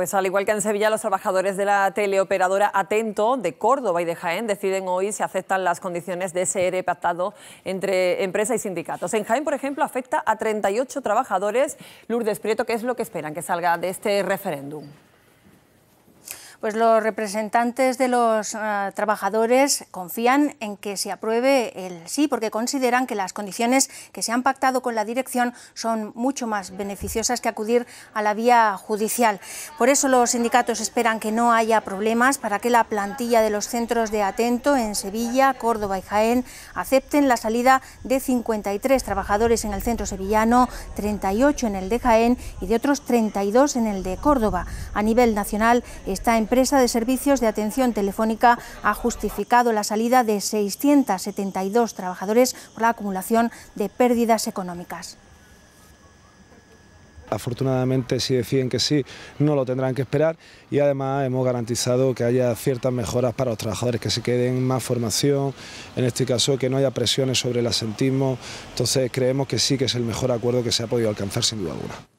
Pues al igual que en Sevilla, los trabajadores de la teleoperadora Atento de Córdoba y de Jaén deciden hoy si aceptan las condiciones de ese ERE pactado entre empresa y sindicatos. En Jaén, por ejemplo, afecta a 38 trabajadores. Lourdes Prieto, ¿qué es lo que esperan que salga de este referéndum? Pues los representantes de los eh, trabajadores confían en que se apruebe el sí, porque consideran que las condiciones que se han pactado con la dirección son mucho más beneficiosas que acudir a la vía judicial. Por eso los sindicatos esperan que no haya problemas para que la plantilla de los centros de Atento en Sevilla, Córdoba y Jaén acepten la salida de 53 trabajadores en el centro sevillano, 38 en el de Jaén y de otros 32 en el de Córdoba. A nivel nacional está en empresa de servicios de atención telefónica ha justificado la salida de 672 trabajadores por la acumulación de pérdidas económicas. Afortunadamente, si deciden que sí, no lo tendrán que esperar y además hemos garantizado que haya ciertas mejoras para los trabajadores, que se queden más formación, en este caso que no haya presiones sobre el asentismo. Entonces creemos que sí que es el mejor acuerdo que se ha podido alcanzar sin duda alguna.